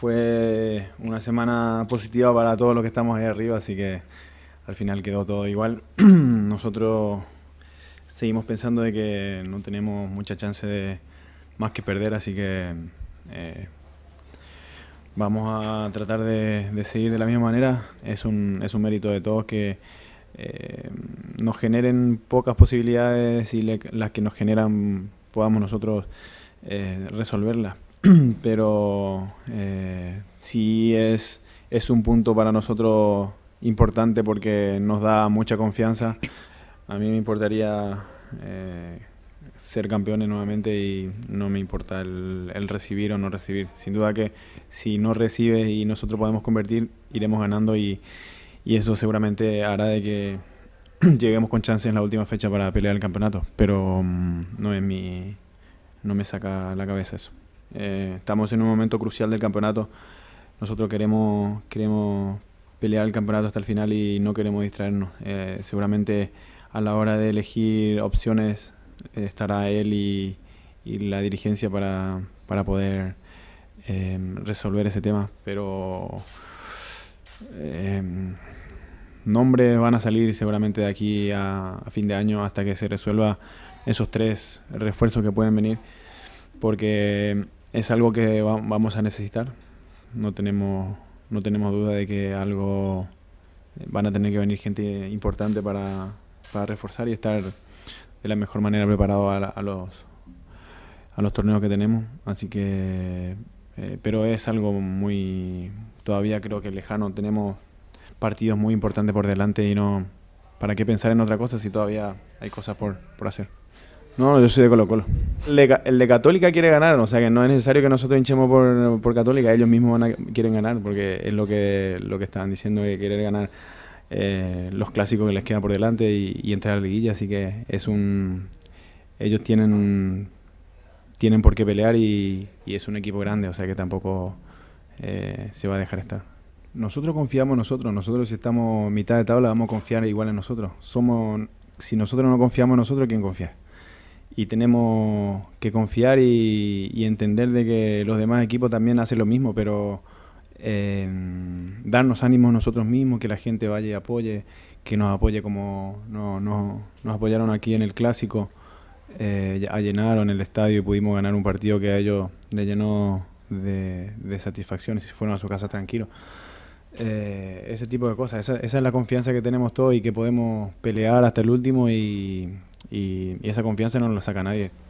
Fue una semana positiva para todos los que estamos ahí arriba, así que al final quedó todo igual. Nosotros seguimos pensando de que no tenemos mucha chance de más que perder, así que eh, vamos a tratar de, seguir de la misma manera. Es un, es un mérito de todos que eh, nos generen pocas posibilidades y las que nos generan podamos nosotros eh, resolverlas. pero eh, sí es, es un punto para nosotros importante porque nos da mucha confianza. A mí me importaría eh, ser campeones nuevamente y no me importa el, recibir o no recibir. Sin duda que si no recibes y nosotros podemos convertir, iremos ganando y, eso seguramente hará de que lleguemos con chance en la última fecha para pelear el campeonato. Pero mm, no, es mi, no me saca la cabeza eso. Eh, estamos en un momento crucial del campeonato. Nosotros queremos, queremos pelear el campeonato hasta el final y no queremos distraernos. Eh, seguramente a la hora de elegir opciones eh, estará él y, la dirigencia para, poder resolver ese tema. Pero nombres van a salir seguramente de aquí a, a fin de año hasta que se resuelva esos tres refuerzos que pueden venir. Porque es algo que vamos a necesitar. No tenemos, no tenemos duda de que algo eh, van a tener que venir gente importante para, reforzar y estar de la mejor manera preparado a, los a los torneos que tenemos. Así que, eh, pero es algo muy todavía creo que lejano. Tenemos partidos muy importantes por delante y no para qué pensar en otra cosa si todavía hay cosas por hacer. No, yo soy de Colo Colo. El de, Católica quiere ganar, o sea que no es necesario que nosotros hinchemos por, por Católica, ellos mismos quieren ganar, porque es lo que, lo que estaban diciendo, que querer ganar eh, los clásicos que les queda por delante y, entrar a la liguilla, así que es un... Ellos tienen tienen por qué pelear y, es un equipo grande, o sea que tampoco eh, se va a dejar estar. Nosotros confiamos en nosotros, nosotros si estamos mitad de tabla vamos a confiar igual en nosotros. Somos, si nosotros no confiamos en nosotros, ¿quién confía? y tenemos que confiar y, entender de que los demás equipos también hacen lo mismo, pero eh, darnos ánimos nosotros mismos, que la gente vaya y apoye, que nos apoye como no, no, nos apoyaron aquí en el clásico, eh, llenaron el estadio y pudimos ganar un partido que a ellos le llenó de, de satisfacciones y se fueron a su casa tranquilos. Eh, ese tipo de cosas, esa, esa es la confianza que tenemos todos y que podemos pelear hasta el último y, y, esa confianza no la saca nadie.